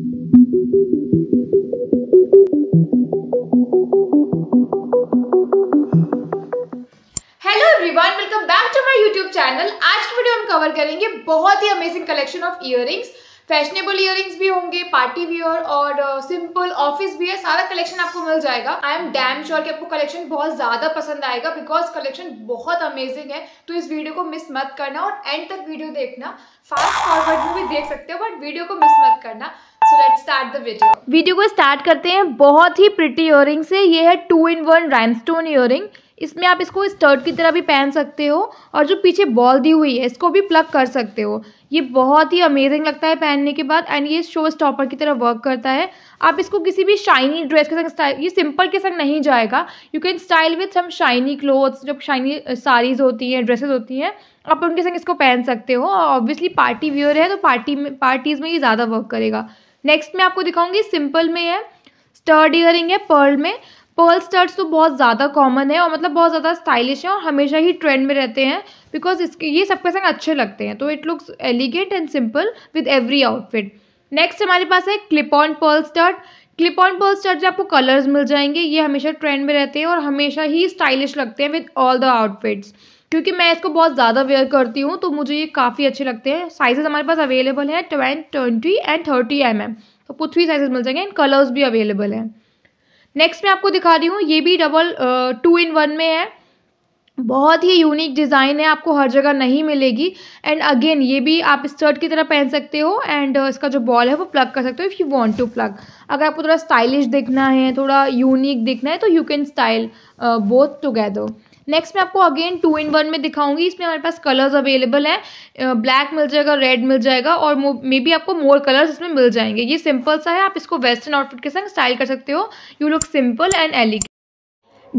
hello everyone welcome back to my YouTube channel आज की video हम कवर करेंगे बहुत ही amazing collection of ear fashionable ear भी होंगे पार्टी वियर और सिंपल ऑफिस भी है सारा कलेक्शन आपको मिल जाएगा आई एम डैम श्योर कि आपको कलेक्शन बहुत ज़्यादा पसंद आएगा बिकॉज कलेक्शन बहुत अमेजिंग है तो इस वीडियो को मिस मत करना और एंड तक वीडियो देखना फास्ट फॉरवर्ड में भी देख सकते हो बट वीडियो को मिस मत करना वीडियो को स्टार्ट करते हैं बहुत ही प्रिटी इयरिंग से ये है two in one rhinestone earring इसमें आप इसको स्टर्ट की तरह भी पहन सकते हो और जो पीछे बॉल दी हुई है इसको भी प्लग कर सकते हो ये बहुत ही अमेजिंग लगता है पहनने के बाद एंड ये शो स्टॉपर की तरह वर्क करता है आप इसको किसी भी शाइनी ड्रेस के संग स्टाइल ये सिंपल के संग नहीं जाएगा you can style with some shiny clothes जब शाइनी साड़ीज़ होती हैं ड्रेसेस होती हैं आप उनके संग इसको पहन सकते हो और ऑब्वियसली पार्टी व्ययर है तो पार्टी में पार्टीज़ में ये ज़्यादा वर्क करेगा नेक्स्ट मैं आपको दिखाऊंगी सिंपल में है स्टर्ड ईयरिंग है पर्ल में पर्ल स्टर्ड्स तो बहुत ज़्यादा कॉमन है और मतलब बहुत ज़्यादा स्टाइलिश है और हमेशा ही ट्रेंड में रहते हैं बिकॉज इसके ये सबके संग अच्छे लगते हैं तो it looks elegant and simple with every outfit next हमारे पास है clip on pearl stud clip on pearl stud आपको कलर्स मिल जाएंगे ये हमेशा ट्रेंड में रहते हैं और हमेशा ही स्टाइलिश लगते हैं विद ऑल द आउटफिट्स क्योंकि मैं इसको बहुत ज़्यादा वेयर करती हूँ तो मुझे ये काफ़ी अच्छे लगते हैं साइज़ेज़ हमारे पास अवेलेबल है twenty twenty and thirty M M तो कुछ भी साइजेस मिल जाएंगे एंड कलर्स भी अवेलेबल हैं नेक्स्ट मैं आपको दिखा रही हूँ ये भी डबल टू इन वन में है बहुत ही यूनिक डिज़ाइन है आपको हर जगह नहीं मिलेगी एंड अगेन ये भी आप स्टर्ट की तरह पहन सकते हो एंड इसका जो बॉल है वो प्लग कर सकते हो if you want to plug अगर आपको थोड़ा स्टाइलिश दिखना है थोड़ा यूनिक दिखना है तो you can style both together next मैं आपको अगेन टू इन वन में दिखाऊंगी इसमें हमारे पास कलर्स अवेलेबल हैं ब्लैक मिल जाएगा रेड मिल जाएगा और मे बी आपको मोर कलर्स इसमें मिल जाएंगे ये सिंपल सा है आप इसको वेस्टर्न आउटफिट के संग स्टाइल कर सकते हो you look simple and elegant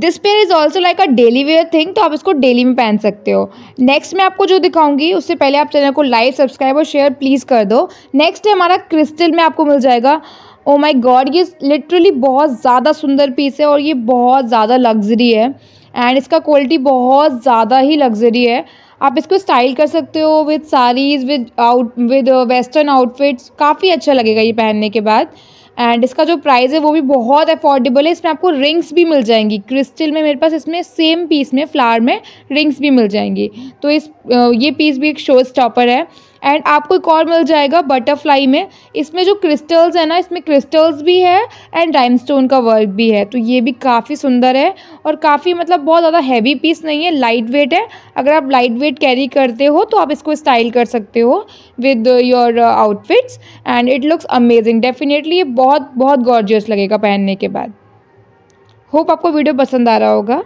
this pair is also like a daily wear thing तो आप इसको डेली में पहन सकते हो नेक्स्ट मैं आपको जो दिखाऊंगी उससे पहले आप चैनल को लाइक सब्सक्राइब और शेयर प्लीज़ कर दो नेक्स्ट है हमारा क्रिस्टल में आपको मिल जाएगा ओ माई गॉड ये लिटरली बहुत ज़्यादा सुंदर पीस है और ये बहुत ज़्यादा लग्जरी है एंड इसका क्वालिटी बहुत ज़्यादा ही लग्जरी है आप इसको स्टाइल कर सकते हो with saris without with western outfits काफ़ी अच्छा लगेगा ये पहनने के बाद एंड इसका जो प्राइस है वो भी बहुत अफोर्डेबल है इसमें आपको रिंग्स भी मिल जाएंगी क्रिस्टल में मेरे पास इसमें सेम पीस में फ्लावर में रिंग्स भी मिल जाएंगी तो इस uh, ये पीस भी एक शो स्टॉपर है एंड आपको एक और मिल जाएगा बटरफ्लाई में इसमें जो क्रिस्टल्स है ना इसमें क्रिस्टल्स भी है एंड डाइमस्टोन का वर्क भी है तो ये भी काफ़ी सुंदर है और काफ़ी मतलब बहुत ज़्यादा हैवी पीस नहीं है लाइट वेट है अगर आप लाइट वेट कैरी करते हो तो आप इसको स्टाइल कर सकते हो with your outfits and it looks amazing definitely ये बहुत बहुत गॉर्जियस लगेगा पहनने के बाद होप आपको वीडियो पसंद आ रहा होगा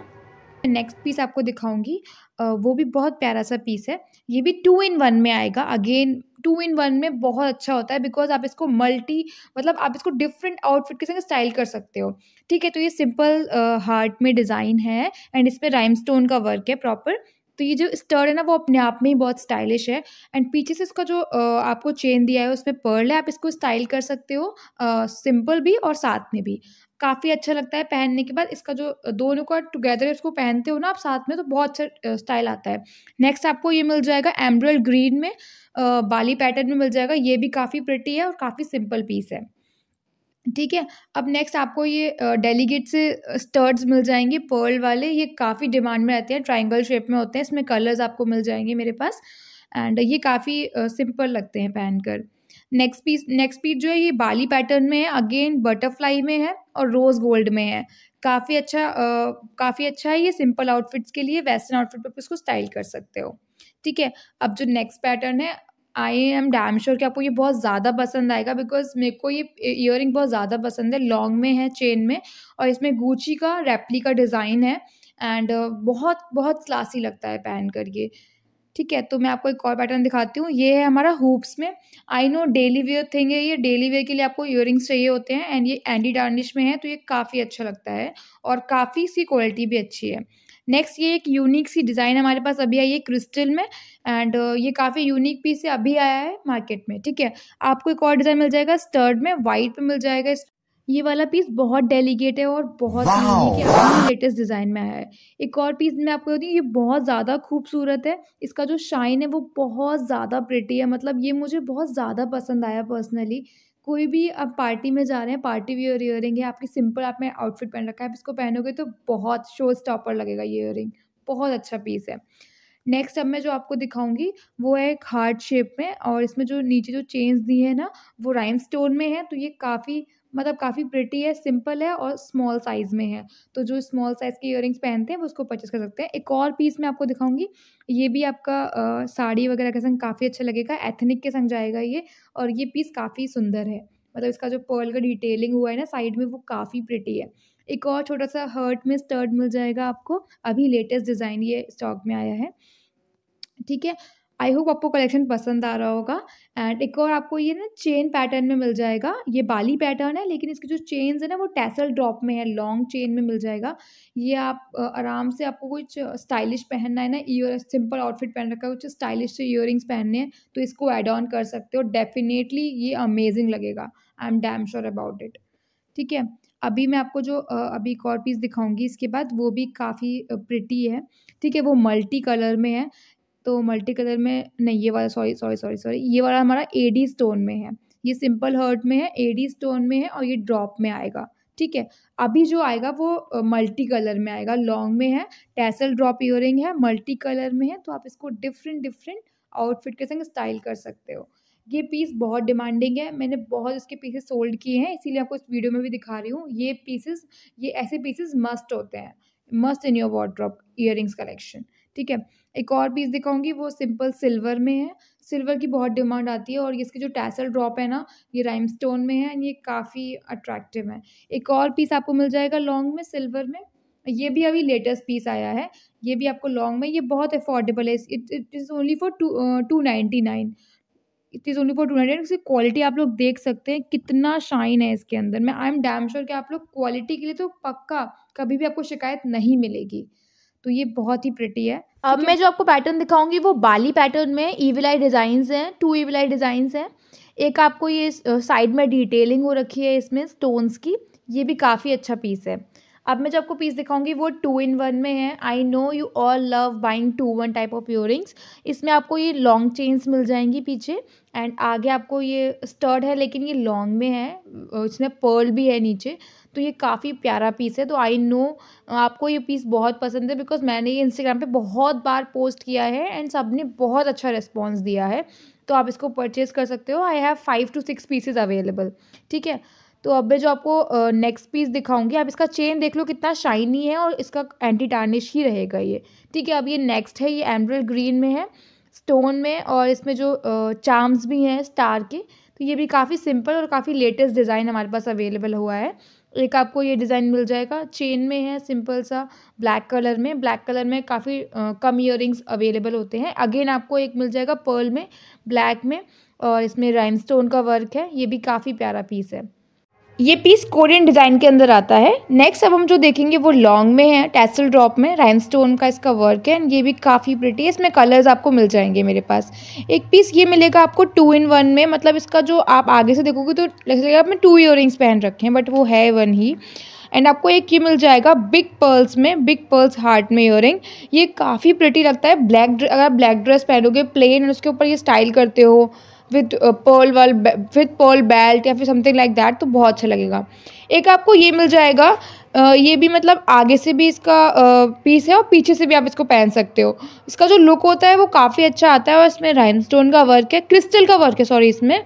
नेक्स्ट पीस आपको दिखाऊंगी वो भी बहुत प्यारा सा पीस है ये भी टू इन वन में आएगा अगेन टू इन वन में बहुत अच्छा होता है बिकॉज आप इसको मल्टी मतलब आप इसको डिफरेंट आउटफिट के संग स्टाइल कर सकते हो ठीक है तो ये सिंपल हार्ट में डिज़ाइन है एंड इसमें राइम स्टोन का वर्क है प्रॉपर तो ये जो स्टर्ड है ना वो अपने आप में ही बहुत स्टाइलिश है एंड पीछे से इसका जो आपको चेन दिया है उसमें पर्ल है आप इसको स्टाइल कर सकते हो सिंपल भी और साथ में भी काफ़ी अच्छा लगता है पहनने के बाद इसका जो दोनों का टुगेदर इसको पहनते हो ना आप साथ में तो बहुत अच्छा स्टाइल आता है नेक्स्ट आपको ये मिल जाएगा एम्ब्रॉयल ग्रीन में बाली पैटर्न में मिल जाएगा ये भी काफ़ी प्रटी है और काफ़ी सिंपल पीस है ठीक है अब नेक्स्ट आपको ये डेलीगेट से स्टर्ड्स मिल जाएंगे पर्ल वाले ये काफ़ी डिमांड में रहते हैं ट्राइंगल शेप में होते हैं इसमें कलर्स आपको मिल जाएंगे मेरे पास एंड ये काफ़ी सिंपल लगते हैं पहनकर नेक्स्ट पीस नेक्स्ट पीस जो है ये बाली पैटर्न में है अगेन बटरफ्लाई में है और रोज़ गोल्ड में है काफ़ी अच्छा काफ़ी अच्छा है ये सिंपल आउटफिट्स के लिए वेस्टर्न आउटफिट पर इसको स्टाइल कर सकते हो ठीक है अब जो नेक्स्ट पैटर्न है आई एम डैम श्योर कि आपको ये बहुत ज़्यादा पसंद आएगा बिकॉज मेरे को ये इयर बहुत ज़्यादा पसंद है लॉन्ग में है चेन में और इसमें गूची का रेपली का डिज़ाइन है एंड uh, बहुत बहुत क्लासी लगता है पहन कर ये ठीक है तो मैं आपको एक और पैटर्न दिखाती हूँ ये है हमारा हुप्स में I know daily wear thing है ये डेली वेयर के लिए आपको रिंग्स चाहिए होते हैं एंड ये एंडी डार्निश में है तो ये काफ़ी अच्छा लगता है और काफ़ी सी क्वालिटी भी अच्छी है नेक्स्ट ये एक यूनिक सी डिज़ाइन हमारे पास अभी आई है क्रिस्टल में एंड ये काफ़ी यूनिक पीस है अभी आया है मार्केट में ठीक है आपको एक और डिज़ाइन मिल जाएगा स्टर्ड में वाइट पे मिल जाएगा इस ये वाला पीस बहुत डेलीगेट है और बहुत लेटेस्ट डिज़ाइन में आया है एक और पीस मैं आपको बताती हूँ ये बहुत ज़्यादा खूबसूरत है इसका जो शाइन है वो बहुत ज़्यादा प्रिटी है मतलब ये मुझे बहुत ज़्यादा पसंद आया पर्सनली कोई भी आप पार्टी में जा रहे हैं पार्टी वियर ईयर है आपकी सिंपल आपने आउटफिट पहन रखा है आप इसको पहनोगे तो बहुत शो स्टॉपर लगेगा ये ईयर बहुत अच्छा पीस है नेक्स्ट अब मैं जो आपको दिखाऊंगी वो है एक हार्ट शेप में और इसमें जो नीचे जो चेन्स दी है ना वो राइम स्टोन में है तो ये काफ़ी मतलब काफ़ी प्रिटी है सिंपल है और स्मॉल साइज़ में है तो जो स्मॉल साइज़ के इयर पहनते हैं वो उसको परचेस कर सकते हैं एक और पीस मैं आपको दिखाऊंगी ये भी आपका आ, साड़ी वगैरह के संग काफ़ी अच्छा लगेगा एथनिक के संग जाएगा ये और ये पीस काफ़ी सुंदर है मतलब इसका जो पर्ल का डिटेलिंग हुआ है ना साइड में वो काफ़ी प्रिटी है एक और छोटा सा हर्ट में स्टर्ड मिल जाएगा आपको अभी लेटेस्ट डिज़ाइन ये स्टॉक में आया है ठीक है आई होप आपको कलेक्शन पसंद आ रहा होगा एंड एक और आपको ये ना चेन पैटर्न में मिल जाएगा ये बाली पैटर्न है लेकिन इसकी जो चेन्स है ना वो टैसल ड्रॉप में है लॉन्ग चेन में मिल जाएगा ये आप आराम से आपको कुछ स्टाइलिश पहनना है ना ईयर सिंपल आउटफिट पहन रखा है कुछ स्टाइलिश से ईयर पहनने हैं तो इसको एड ऑन कर सकते हो डेफिनेटली ये अमेजिंग लगेगा I am damn sure about it ठीक है अभी मैं आपको जो अभी एक और पीस दिखाऊंगी इसके बाद वो भी काफ़ी प्रिटी है ठीक है वो मल्टी कलर में है तो मल्टी कलर में नहीं ये वाला सॉरी सॉरी सॉरी सॉरी ये वाला हमारा एडी स्टोन में है ये सिंपल हर्ट में है एडी स्टोन में है और ये ड्रॉप में आएगा ठीक है अभी जो आएगा वो मल्टी कलर में आएगा लॉन्ग में है टैसल ड्रॉप ईयरिंग है मल्टी कलर में है तो आप इसको डिफरेंट डिफरेंट आउटफिट के संग स्टाइल कर सकते हो ये पीस बहुत डिमांडिंग है मैंने बहुत इसके पीसेस सोल्ड किए हैं इसीलिए आपको इस वीडियो में भी दिखा रही हूँ ये पीसेस ये ऐसे पीसेस मस्ट होते हैं must in your wardrobe ear collection ठीक है एक और पीस दिखाऊंगी वो सिंपल सिल्वर में है सिल्वर की बहुत डिमांड आती है और इसके जो टैसल ड्रॉप है ना ये राइम स्टोन में है ये काफ़ी अट्रैक्टिव है एक और पीस आपको मिल जाएगा लॉन्ग में सिल्वर में ये भी अभी लेटेस्ट पीस आया है ये भी आपको लॉन्ग में ये बहुत अफोर्डेबल है it it is only for two two ninety nine it is only for two nine उसकी क्वालिटी आप लोग देख सकते हैं कितना शाइन है इसके अंदर मैं आई एम डैम श्योर कि आप लोग क्वालिटी के लिए तो पक्का कभी भी आपको शिकायत नहीं मिलेगी तो ये बहुत ही प्रिटी है अब मैं जो आपको पैटर्न दिखाऊंगी वो बाली पैटर्न में ईविल आई डिजाइन हैं टू ईविल आई डिज़ाइंस हैं एक आपको ये साइड में डिटेलिंग हो रखी है इसमें स्टोन्स की ये भी काफ़ी अच्छा पीस है अब मैं जो आपको पीस दिखाऊंगी वो टू इन वन में है I know you all love buying two one type of ear इसमें आपको ये लॉन्ग चेन्स मिल जाएंगी पीछे एंड आगे आपको ये स्टर्ड है लेकिन ये लॉन्ग में है इसमें पर्ल भी है नीचे तो ये काफ़ी प्यारा पीस है तो आई नो आपको ये पीस बहुत पसंद है बिकॉज मैंने ये इंस्टाग्राम पे बहुत बार पोस्ट किया है एंड सब ने बहुत अच्छा रिस्पॉन्स दिया है तो आप इसको परचेज़ कर सकते हो I have five two six pieces available ठीक है तो अब मैं जो आपको नेक्स्ट पीस दिखाऊंगी आप इसका चेन देख लो कितना शाइनी है और इसका एंटी टार्निश ही रहेगा ये ठीक है अब ये नेक्स्ट है ये एमरल ग्रीन में है स्टोन में और इसमें जो चार्म्स भी हैं स्टार के तो ये भी काफ़ी सिंपल और काफ़ी लेटेस्ट डिज़ाइन हमारे पास अवेलेबल हुआ है एक आपको ये डिज़ाइन मिल जाएगा चेन में है सिंपल सा ब्लैक कलर में ब्लैक कलर में काफ़ी कम ईयर अवेलेबल होते हैं अगेन आपको एक मिल जाएगा पर्ल में ब्लैक में और इसमें राइम स्टोन का वर्क है ये भी काफ़ी प्यारा पीस है ये पीस कोरियन डिज़ाइन के अंदर आता है नेक्स्ट अब हम जो देखेंगे वो लॉन्ग में है टैसल ड्रॉप में राइमस्टोन का इसका वर्क है एंड ये भी काफ़ी प्रिटी है इसमें कलर्स आपको मिल जाएंगे मेरे पास एक पीस ये मिलेगा आपको टू इन वन में मतलब इसका जो आप आगे से देखोगे तो जाएगा आपने टू ईयर पहन रखे हैं बट वो है वन ही एंड आपको एक ये मिल जाएगा बिग पर्ल्स में बिग पर्ल्स हार्ट में ईयर ये काफ़ी प्रिटी लगता है ब्लैक अगर आप ब्लैक ड्रेस पहनोगे प्लेन उसके ऊपर ये स्टाइल करते हो विथ पर्ल वाल विथ पर्ल बेल्ट या फिर समथिंग लाइक दैट तो बहुत अच्छा लगेगा एक आपको ये मिल जाएगा uh, ये भी मतलब आगे से भी इसका पीस uh, है और पीछे से भी आप इसको पहन सकते हो इसका जो लुक होता है वो काफ़ी अच्छा आता है और इसमें राइमस्टोन का वर्क है क्रिस्टल का वर्क है सॉरी इसमें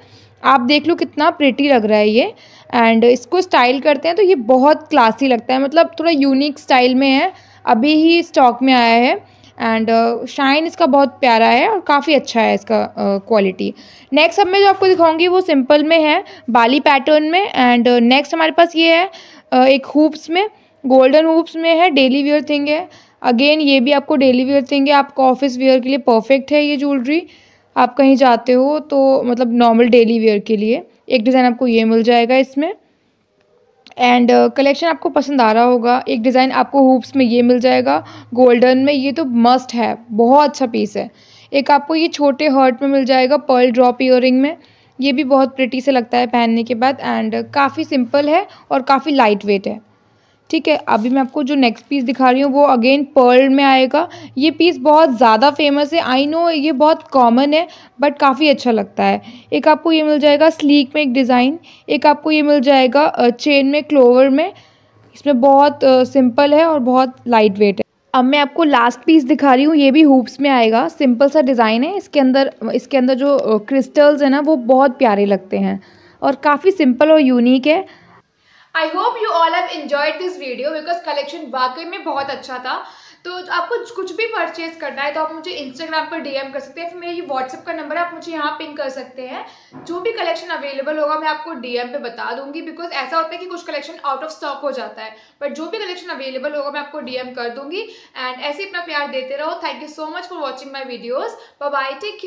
आप देख लो कितना प्रेटी लग रहा है ये एंड इसको स्टाइल करते हैं तो ये बहुत क्लासी लगता है मतलब थोड़ा यूनिक स्टाइल में है अभी ही स्टॉक में आया है एंड शाइन uh, इसका बहुत प्यारा है और काफ़ी अच्छा है इसका क्वालिटी uh, नेक्स्ट अब मैं जो आपको दिखाऊंगी वो सिंपल में है बाली पैटर्न में एंड नेक्स्ट uh, हमारे पास ये है uh, एक हुप्स में गोल्डन हुप्स में है डेली वेयर थिंग है अगेन ये भी आपको डेली वेयर थिंग है आपको ऑफिस वेयर के लिए परफेक्ट है ये ज्वेलरी आप कहीं जाते हो तो मतलब नॉर्मल डेली वेयर के लिए एक डिज़ाइन आपको ये मिल जाएगा इसमें एंड कलेक्शन uh, आपको पसंद आ रहा होगा एक डिज़ाइन आपको हुप्स में ये मिल जाएगा गोल्डन में ये तो मस्ट है बहुत अच्छा पीस है एक आपको ये छोटे हर्ट में मिल जाएगा पर्ल ड्रॉप इयर में ये भी बहुत प्रिटी से लगता है पहनने के बाद एंड काफ़ी सिंपल है और काफ़ी लाइट वेट है ठीक है अभी मैं आपको जो नेक्स्ट पीस दिखा रही हूँ वो अगेन पर्ल में आएगा ये पीस बहुत ज़्यादा फेमस है आई नो ये बहुत कॉमन है बट काफ़ी अच्छा लगता है एक आपको ये मिल जाएगा स्लीक में एक डिज़ाइन एक आपको ये मिल जाएगा चेन में क्लोवर में इसमें बहुत सिंपल है और बहुत लाइट वेट है अब मैं आपको लास्ट पीस दिखा रही हूँ ये भी हुप्स में आएगा सिंपल सा डिज़ाइन है इसके अंदर इसके अंदर जो क्रिस्टल्स हैं ना वो बहुत प्यारे लगते हैं और काफ़ी सिंपल और यूनिक है I hope you all have enjoyed this video because collection वाकई में बहुत अच्छा था तो आपको कुछ भी परचेज करना है तो आप मुझे इंस्टाग्राम पर डीएम कर सकते हैं फिर मेरे ये व्हाट्सअप का नंबर है आप मुझे यहाँ पिन कर सकते हैं जो भी कलेक्शन अवेलेबल होगा मैं आपको डीएम पे बता दूंगी बिकॉज ऐसा होता है कि कुछ कलेक्शन आउट ऑफ स्टॉक हो जाता है बट जो भी कलेक्शन अवेलेबल होगा मैं आपको डीएम कर दूंगी एंड ऐसे अपना प्यार देते रहो thank you so much for watching my videos bye take care